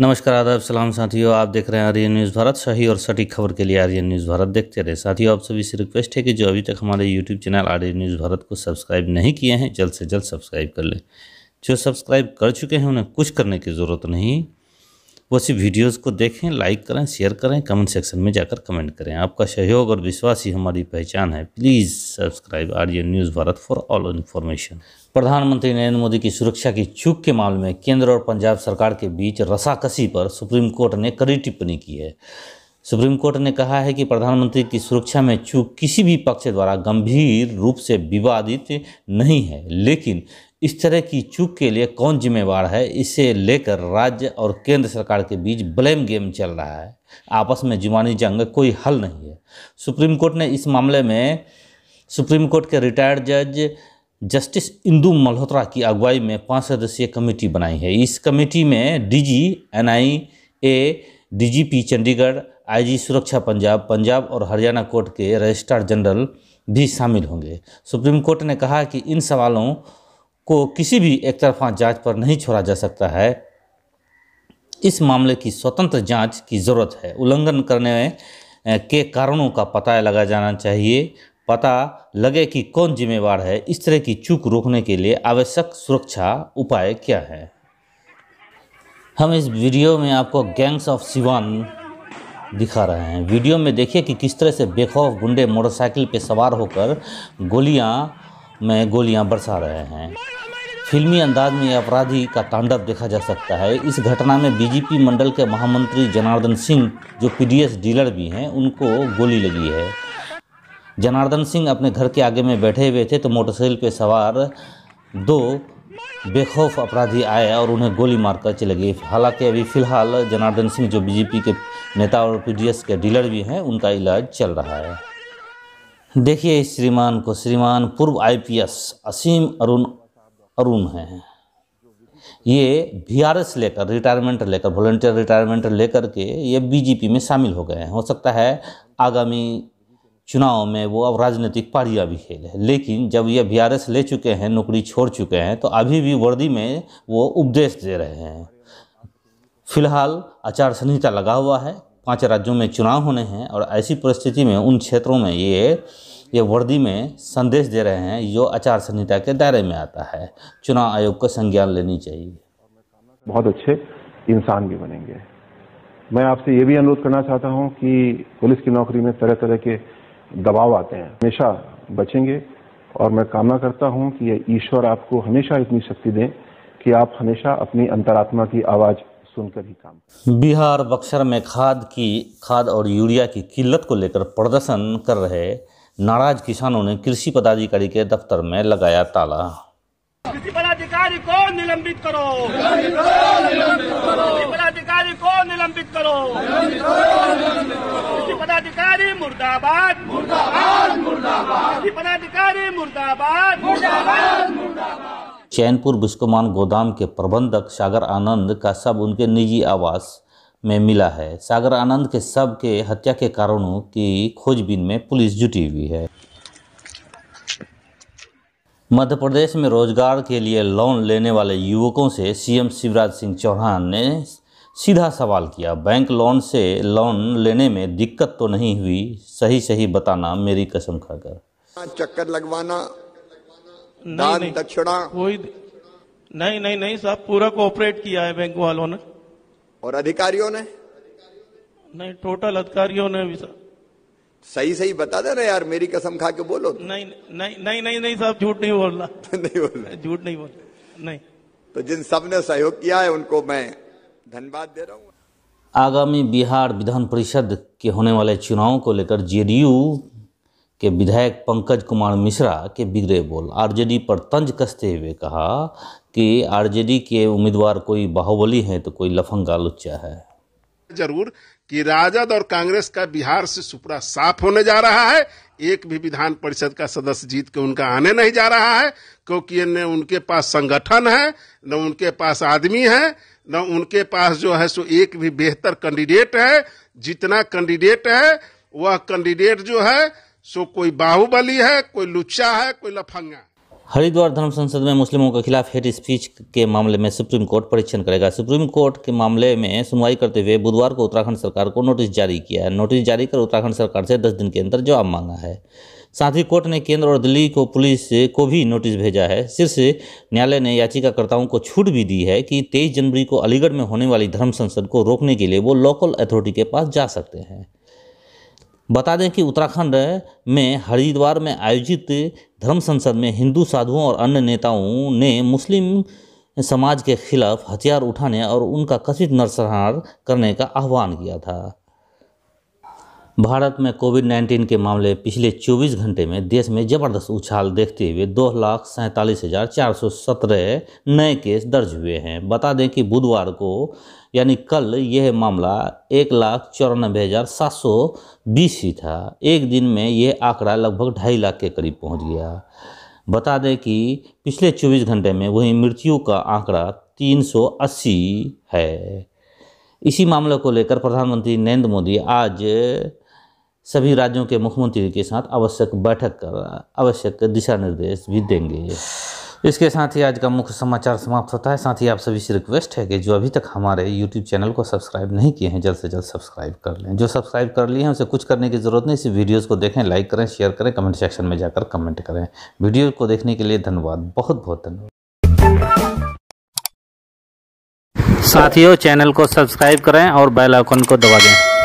नमस्कार आदाब सलाम साथियों आप देख रहे हैं आर्यन न्यूज़ भारत सही और सटीक खबर के लिए आर्यन न्यूज़ भारत देखते रहे साथियों आप सभी से रिक्वेस्ट है कि जो अभी तक हमारे YouTube channel Aryan news Bharat को सब्सक्राइब नहीं किए हैं जल्द से जल्द सब्सक्राइब कर लें जो सब्सक्राइब कर चुके हैं उन्हें कुछ करने की ज़रूरत नहीं वो सिर्फ वीडियोज़ को देखें लाइक करें शेयर करें कमेंट सेक्शन में जाकर कमेंट करें आपका सहयोग और विश्वास ही हमारी पहचान है please subscribe R news Bharat for all information प्रधानमंत्री नरेंद्र मोदी की सुरक्षा की चूक के मामले में केंद्र और पंजाब सरकार के बीच रसाकसी पर सुप्रीम कोर्ट ने कड़ी टिप्पणी की है सुप्रीम कोर्ट ने कहा है कि प्रधानमंत्री की सुरक्षा में चूक किसी भी पक्ष द्वारा गंभीर रूप से विवादित नहीं है लेकिन इस तरह की चूक के लिए कौन जिम्मेवार है इसे लेकर राज्य और केंद्र सरकार के बीच ब्लेम गेम चल रहा है आपस में जुबानी जंग कोई हल नहीं है सुप्रीम कोर्ट ने इस मामले में सुप्रीम कोर्ट के रिटायर्ड जज जस्टिस इंदु मल्होत्रा की अगुवाई में पाँच सदस्यीय कमेटी बनाई है इस कमेटी में DG NIA DGP Chandigarh IG सुरक्षा पंजाब पंजाब और हरियाणा कोर्ट के रजिस्ट्रार जनरल भी शामिल होंगे सुप्रीम कोर्ट ने कहा कि इन सवालों को किसी भी एक तरफा जाँच पर नहीं छोड़ा जा सकता है इस मामले की स्वतंत्र जांच की ज़रूरत है उल्लंघन करने के कारणों का पता लगा जाना चाहिए पता लगे कि कौन जिम्मेवार है इस तरह की चूक रोकने के लिए आवश्यक सुरक्षा उपाय क्या है हम इस वीडियो में आपको गैंग्स ऑफ सिवान दिखा रहे हैं वीडियो में देखिए कि किस तरह से बेखौफ गुंडे मोटरसाइकिल पर सवार होकर गोलियां में गोलियां बरसा रहे हैं फिल्मी अंदाज में अपराधी का तांडव देखा जा सकता है इस घटना में बीजेपी मंडल के महामंत्री जनार्दन सिंह जो पीडीएस डीलर भी हैं उनको गोली लगी है जनार्दन सिंह अपने घर के आगे में बैठे हुए थे तो मोटरसाइकिल पर सवार दो बेखौफ अपराधी आए और उन्हें गोली मारकर चले गए हालांकि अभी फ़िलहाल जनार्दन सिंह जो बीजेपी के नेता और पीडीएस के डीलर भी हैं उनका इलाज चल रहा है देखिए इस श्रीमान को श्रीमान पूर्व आईपीएस असीम अरुण अरुण हैं ये एस लेकर रिटायरमेंट लेकर वॉलंटियर रिटायरमेंट लेकर के ये बीजेपी में शामिल हो गए हैं हो सकता है आगामी चुनाव में वो अब राजनीतिक पारिया भी खेले लेकिन जब ये बी ले चुके हैं नौकरी छोड़ चुके हैं तो अभी भी वर्दी में वो उपदेश दे रहे हैं फिलहाल आचार संहिता लगा हुआ है पांच राज्यों में चुनाव होने हैं और ऐसी परिस्थिति में उन क्षेत्रों में ये ये वर्दी में संदेश दे रहे हैं जो आचार संहिता के दायरे में आता है चुनाव आयोग को संज्ञान लेनी चाहिए बहुत अच्छे इंसान भी बनेंगे मैं आपसे ये भी अनुरोध करना चाहता हूँ कि पुलिस की नौकरी में तरह तरह के दबाव आते हैं हमेशा बचेंगे और मैं कामना करता हूँ कि ये ईश्वर आपको हमेशा इतनी शक्ति दें कि आप हमेशा अपनी अंतरात्मा की आवाज़ सुनकर ही काम बिहार बक्सर में खाद की खाद और यूरिया की किल्लत को लेकर प्रदर्शन कर रहे नाराज किसानों ने कृषि पदाधिकारी के दफ्तर में लगाया ताला कृषि पदाधिकारी को निलंबित करो कृषि पदाधिकारी को निलंबित करो कृषि पदाधिकारी मुर्दाबाद मुर्दाबाद मुर्दाबाद कृषि पदाधिकारी मुर्दाबाद मुर्दाबाद चैनपुर बिस्कोमान गोदाम के प्रबंधक सागर आनंद का सब उनके निजी आवास में मिला है सागर आनंद के सब के हत्या के कारणों की खोजबीन में पुलिस जुटी हुई है मध्य प्रदेश में रोजगार के लिए लोन लेने वाले युवकों से सीएम शिवराज सिंह चौहान ने सीधा सवाल किया बैंक लोन से लोन लेने में दिक्कत तो नहीं हुई सही सही बताना मेरी कसम खाकर हाँ, चक्कर लगवाना नहीं, दान दक्षिणा कोई नहीं नहीं नहीं साहब पूरा कोऑपरेट किया है बैंक वालों ने और अधिकारियों ने नहीं टोटल अधिकारियों ने भी सही सही बता देना यार मेरी कसम खा के बोलो नहीं नहीं नहीं नहीं नहीं साहब झूठ नहीं बोल रहा नहीं बोल झूठ नहीं बोल नहीं तो जिन सब ने सहयोग किया है उनको मैं धन्यवाद दे रहा हूँ आगामी बिहार विधान परिषद के होने वाले चुनाव को लेकर जेडीयू के विधायक पंकज कुमार मिश्रा के बिगड़े बोल आरजेडी पर तंज कसते हुए कहा कि आरजेडी के उम्मीदवार कोई बाहुबली है तो कोई लफंगा लुच्चा है जरूर कि राजद और कांग्रेस का बिहार से सुपड़ा साफ होने जा रहा है एक भी विधान परिषद का सदस्य जीत के उनका आने नहीं जा रहा है क्योंकि न उनके पास संगठन है न उनके पास आदमी है न उनके पास जो है सो एक भी बेहतर कैंडिडेट है जितना कैंडिडेट है वह कैंडिडेट जो है सो कोई बाहुबली है कोई लुच्चा है कोई लफंगा हरिद्वार धर्म संसद में मुस्लिमों के खिलाफ हेट स्पीच के मामले में सुप्रीम कोर्ट परीक्षण करेगा सुप्रीम कोर्ट के मामले में सुनवाई करते हुए बुधवार को उत्तराखंड सरकार को नोटिस जारी किया है नोटिस जारी कर उत्तराखंड सरकार से 10 दिन के अंदर जवाब मांगा है साथ ही कोर्ट ने केंद्र और दिल्ली को पुलिस को भी नोटिस भेजा है शीर्ष न्यायालय ने याचिकाकर्ताओं को छूट भी दी है कि तेईस जनवरी को अलीगढ़ में होने वाली धर्म संसद को रोकने के लिए वो लोकल अथॉरिटी के पास जा सकते हैं बता दें कि उत्तराखंड में हरिद्वार में आयोजित धर्म संसद में हिंदू साधुओं और अन्य नेताओं ने मुस्लिम समाज के खिलाफ हथियार उठाने और उनका कथित नरसंहार करने का आह्वान किया था भारत में कोविड 19 के मामले पिछले 24 घंटे में देश में जबरदस्त उछाल देखते हुए दो लाख सैंतालीस हज़ार चार सौ सत्रह नए केस दर्ज हुए हैं बता दें कि बुधवार को यानी कल यह मामला एक लाख चौरानबे हज़ार सात सौ बीस ही था एक दिन में यह आंकड़ा लगभग ढाई लाख के करीब पहुंच गया बता दें कि पिछले 24 घंटे में वही मृत्यु का आंकड़ा 380 है इसी मामले को लेकर प्रधानमंत्री नरेंद्र मोदी आज सभी राज्यों के मुख्यमंत्री के साथ आवश्यक बैठक कर आवश्यक दिशा निर्देश भी देंगे इसके साथ ही आज का मुख्य समाचार समाप्त होता है साथ ही आप सभी से रिक्वेस्ट है कि जो अभी तक हमारे यूट्यूब चैनल को सब्सक्राइब नहीं किए हैं जल्द से जल्द सब्सक्राइब कर लें जो सब्सक्राइब कर लिए हैं उसे कुछ करने की ज़रूरत नहीं इस वीडियोज़ को देखें लाइक करें शेयर करें कमेंट सेक्शन में जाकर कमेंट करें वीडियो को देखने के लिए धन्यवाद बहुत बहुत धन्यवाद साथियों चैनल को सब्सक्राइब करें और बेल को दबा दें